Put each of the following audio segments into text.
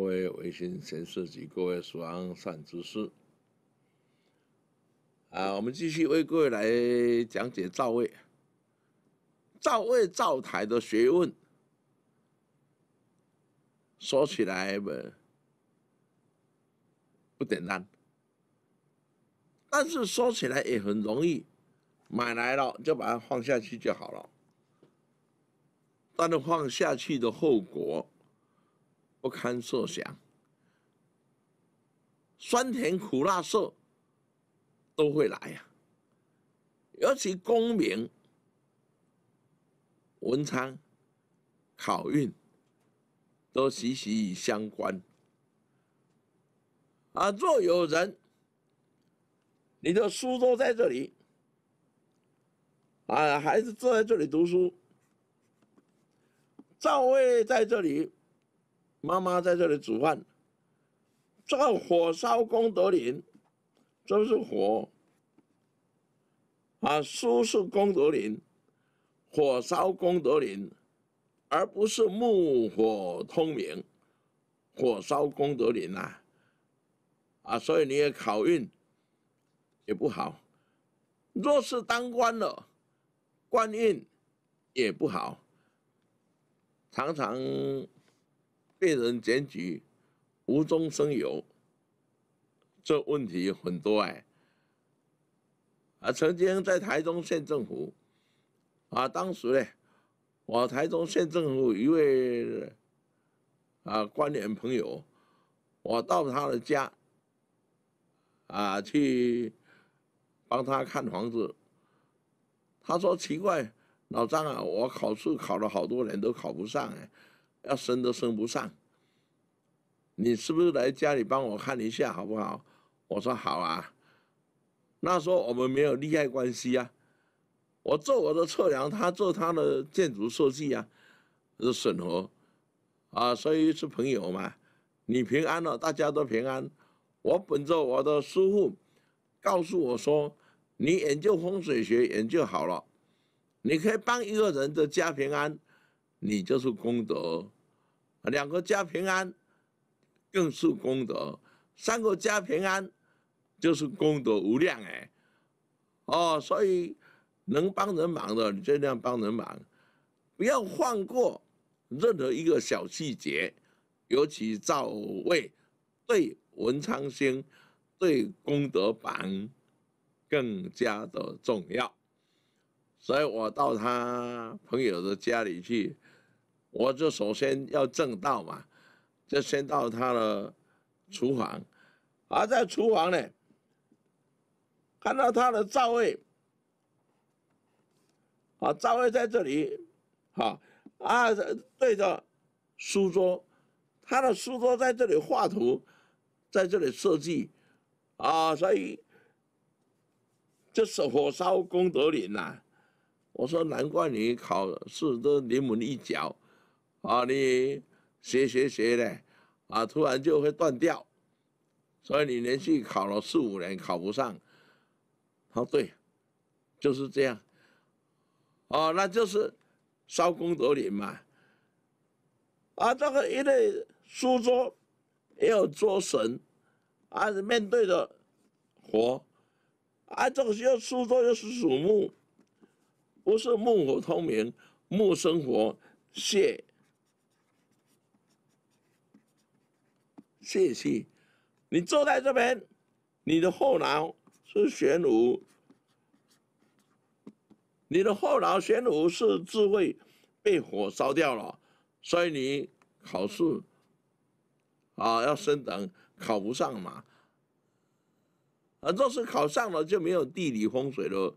各位为心神社及各位书行善知识，啊，我们继续为各位来讲解赵位，赵位赵台的学问，说起来不不简单，但是说起来也很容易，买来了就把它放下去就好了，但是放下去的后果。不堪设想，酸甜苦辣涩都会来呀。尤其功名、文昌、好运都息息相关啊！若有人，你的书桌在这里，啊，孩子坐在这里读书？赵薇在这里。妈妈在这里煮饭，这个火烧功德林，这是火，啊，书是功德林，火烧功德林，而不是木火通明，火烧功德林呐，啊，所以你也考运也不好，若是当官了，官运也不好，常常。被人检举，无中生有，这问题很多哎。啊，曾经在台中县政府，啊，当时呢，我台中县政府一位啊官员朋友，我到他的家，啊，去帮他看房子。他说奇怪，老张啊，我考试考了好多年都考不上哎。要升都升不上，你是不是来家里帮我看一下好不好？我说好啊。那时候我们没有利害关系啊，我做我的测量，他做他的建筑设计啊，是审核，啊，所以是朋友嘛。你平安了，大家都平安。我本着我的师傅告诉我说，你研究风水学研究好了，你可以帮一个人的家平安。你就是功德，两个家平安，更是功德；三个家平安，就是功德无量。哎，哦，所以能帮人忙的，尽量帮人忙，不要放过任何一个小细节，尤其赵魏对文昌星、对功德榜更加的重要。所以我到他朋友的家里去。我就首先要正道嘛，就先到他的厨房，而在厨房呢，看到他的灶位，啊，灶位在这里，啊啊，对着书桌，他的书桌在这里画图，在这里设计，啊，所以这是火烧功德林呐！我说难怪你考试都临门一脚。啊，你学学学的，啊，突然就会断掉，所以你连续考了四五年考不上，啊，对，就是这样，啊，那就是烧功德林嘛，啊，这个因为书桌，要做神，啊，面对着火，啊，这个又书桌又是属木，不是木火通明，木生火，谢。谢谢。你坐在这边，你的后脑是玄武，你的后脑玄武是智慧，被火烧掉了，所以你考试啊要升等考不上嘛。啊，若是考上了就没有地理风水的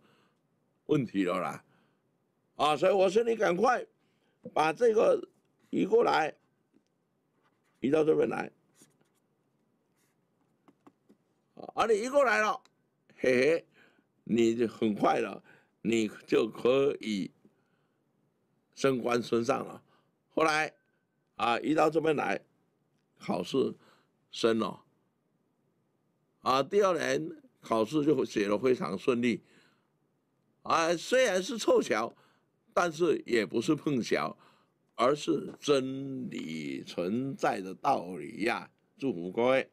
问题了啦。啊，所以我说你赶快把这个移过来，移到这边来。把你移过来了，嘿嘿，你很快了，你就可以升官升上了。后来，啊，移到这边来，考试升了，啊，第二年考试就写的非常顺利。啊，虽然是凑巧，但是也不是碰巧，而是真理存在的道理呀！祝福各位。